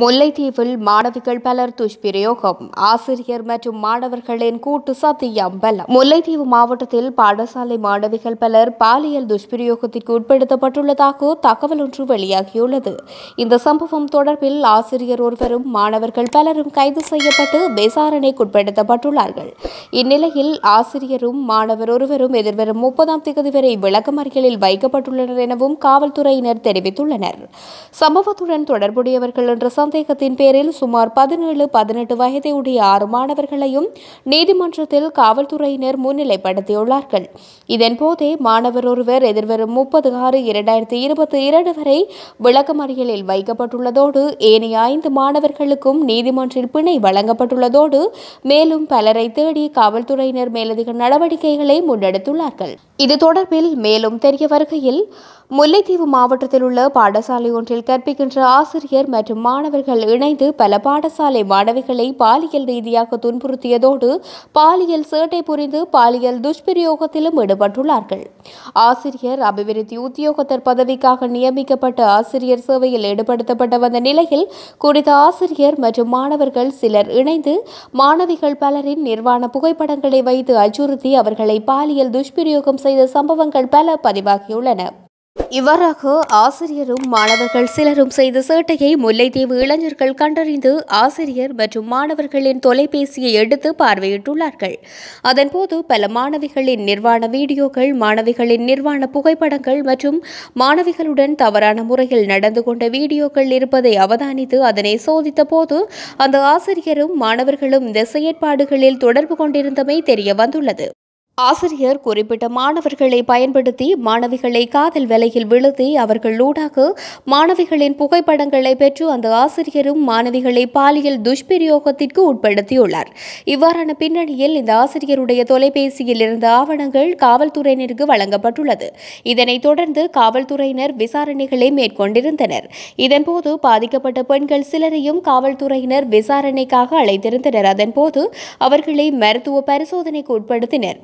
முல்லைத்தீவில் மாணவிகள் பலர் துஷ்பிரயோகம் ஆசிரியர் மற்றும் மாணவர்களின் கூட்டு பலம் முல்லைத்தீவு மாவட்டத்தில் பாடசாலை மாணவிகள் பலர் பாலியல் துஷ்பிரயோகத்திற்கு உட்படுத்தப்பட்டுள்ளதாக தகவல் ஒன்று வெளியாகியுள்ளது இந்த சம்பவம் தொடர்பில் ஆசிரியர் ஒருவரும் மாணவர்கள் பலரும் கைது செய்யப்பட்டு விசாரணைக்கு உட்படுத்தப்பட்டுள்ளார்கள் இந்நிலையில் ஆசிரியரும் மாணவர் ஒருவரும் எதிர்வரும் முப்பதாம் தேதி வரை விளக்கமறியலில் வைக்கப்பட்டுள்ளனர் எனவும் காவல்துறையினர் தெரிவித்துள்ளனர் சம்பவத்துடன் தொடர்புடையவர்கள் என்ற சந்தேகத்தின் பேரில் சுமார் பதினேழு பதினெட்டு வயதையுடைய ஆறு மாணவர்களையும் நீதிமன்றத்தில் காவல்துறையினர் முன்னிலைப்படுத்தியுள்ளார்கள் இதன்போதே மாணவர் ஒருவர் எதிர்வரும் முப்பது ஆறு இரண்டாயிரத்தி இருபத்தி இரண்டு வரை விளக்கமறியலில் வைக்கப்பட்டுள்ளதோடு ஏனைய ஐந்து மாணவர்களுக்கும் நீதிமன்றில் பிணை வழங்கப்பட்டுள்ளதோடு மேலும் பலரை தேடி காவல்துறையினர் மேலதிக நடவடிக்கைகளை முன்னெடுத்துள்ளார்கள் இது தொடர்பில் மேலும் தெரிய வருகையில் முல்லைத்தீவு மாவட்டத்தில் உள்ள பாடசாலை ஒன்றில் கற்பிக்கின்ற ஆசிரியர் மற்றும் மாணவர்கள் இணைந்து பல பாடசாலை மாணவிகளை பாலியல் ரீதியாக துன்புறுத்தியதோடு பாலியல் சேட்டை புரிந்து பாலியல் துஷ்பிரயோகத்திலும் ஈடுபட்டுள்ளார்கள் ஆசிரியர் அபிவிருத்தி உத்தியோகத்தர் பதவிக்காக நியமிக்கப்பட்ட ஆசிரியர் சேவையில் ஈடுபடுத்தப்பட்ட வந்த நிலையில் குறித்த ஆசிரியர் மற்றும் மாணவர்கள் சிலர் இணைந்து மாணவிகள் பலரின் நிர்வாண புகைப்படங்களை வைத்து அச்சுறுத்தி அவர்களை பாலியல் துஷ்பிரயோகம் செய்த சம்பவங்கள் பல பதிவாகியுள்ளன இவ்வாறாக ஆசிரியரும் மாணவர்கள் சிலரும் செய்த சேட்டையை முல்லைத்தீவு இளைஞர்கள் கண்டறிந்து ஆசிரியர் மற்றும் மாணவர்களின் தொலைபேசியை எடுத்து பார்வையிட்டுள்ளார்கள் அதன்போது பல மாணவிகளின் நிர்வாண வீடியோக்கள் மாணவிகளின் நிர்வாண புகைப்படங்கள் மற்றும் மாணவிகளுடன் தவறான முறையில் நடந்து கொண்ட வீடியோக்கள் இருப்பதை அவதானித்து அதனை சோதித்தபோது அந்த ஆசிரியரும் மாணவர்களும் இந்த செயற்பாடுகளில் தொடர்பு கொண்டிருந்தமை தெரிய வந்துள்ளது ஆசிரியர் குறிப்பிட்ட மாணவர்களை பயன்படுத்தி மாணவிகளை காதல் விலையில் விழுத்தி அவர்கள் ஊடாக மாணவிகளின் புகைப்படங்களை பெற்று அந்த ஆசிரியரும் மாணவிகளை பாலியல் துஷ்பிரயோகத்திற்கு உட்படுத்தியுள்ளார் இவ்வாறான பின்னணியில் இந்த ஆசிரியருடைய தொலைபேசியில் இருந்த ஆவணங்கள் காவல்துறையினருக்கு வழங்கப்பட்டுள்ளது இதனைத் தொடர்ந்து காவல்துறையினர் விசாரணைகளை மேற்கொண்டிருந்தனர் இதன்போது பாதிக்கப்பட்ட பெண்கள் சிலரையும் காவல்துறையினர் விசாரணைக்காக அழைத்திருந்தனர் அதன்போது அவர்களை மருத்துவ பரிசோதனைக்கு உட்படுத்தினர்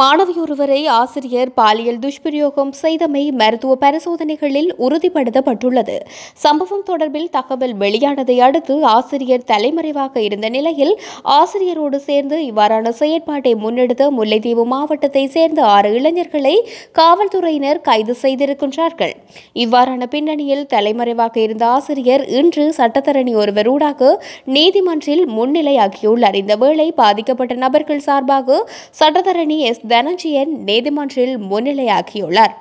மாணவியொருவரை ஆசிரியர் பாலியல் துஷ்பிரயோகம் செய்தமை மருத்துவ பரிசோதனைகளில் உறுதிப்படுத்தப்பட்டுள்ளது சம்பவம் தொடர்பில் தகவல் வெளியானதை அடுத்து ஆசிரியர் தலைமறைவாக இருந்த நிலையில் ஆசிரியரோடு சேர்ந்து இவ்வாறான செயற்பாட்டை முன்னெடுத்த முல்லைத்தீவு மாவட்டத்தை சேர்ந்த ஆறு இளைஞர்களை காவல்துறையினர் கைது செய்திருக்கின்றார்கள் இவ்வாறான பின்னணியில் தலைமறைவாக இருந்த ஆசிரியர் இன்று சட்டத்தரணி ஒருவர் ஒருவரூடாக நீதிமன்றில் முன்னிலையாக்கியுள்ளார் இந்த வேளை பாதிக்கப்பட்ட நபர்கள் சார்பாக சட்டத்தரணி எஸ் தனஞ்சயன் நீதிமன்றில் முன்னிலையாகியுள்ளார்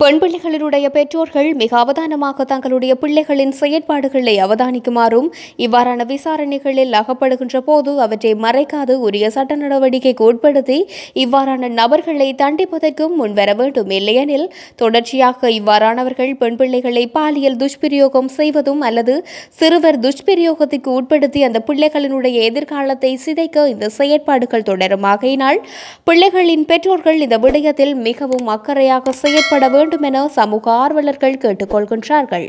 பெண் பிள்ளைகளினுடைய பெற்றோர்கள் மிக அவதானமாக தங்களுடைய பிள்ளைகளின் செயற்பாடுகளை அவதானிக்குமாறும் இவ்வாறான விசாரணைகளில் அகப்படுகின்ற போது அவற்றை மறைக்காது உரிய சட்ட நடவடிக்கைக்கு உட்படுத்தி இவ்வாறான நபர்களை தண்டிப்பதற்கும் முன்வர வேண்டும் இல்லையெனில் தொடர்ச்சியாக இவ்வாறானவர்கள் பெண் பிள்ளைகளை பாலியல் துஷ்பிரயோகம் செய்வதும் அல்லது சிறுவர் துஷ்பிரயோகத்துக்கு உட்படுத்தி அந்த பிள்ளைகளினுடைய எதிர்காலத்தை சிதைக்க இந்த செயற்பாடுகள் தொடரும் ஆகையினால் பிள்ளைகளின் பெற்றோர்கள் இந்த விடயத்தில் மிகவும் அக்கறையாக செயற்பட வேண்டுமென சமூக ஆர்வலர்கள் கேட்டுக்கொள்கின்றார்கள்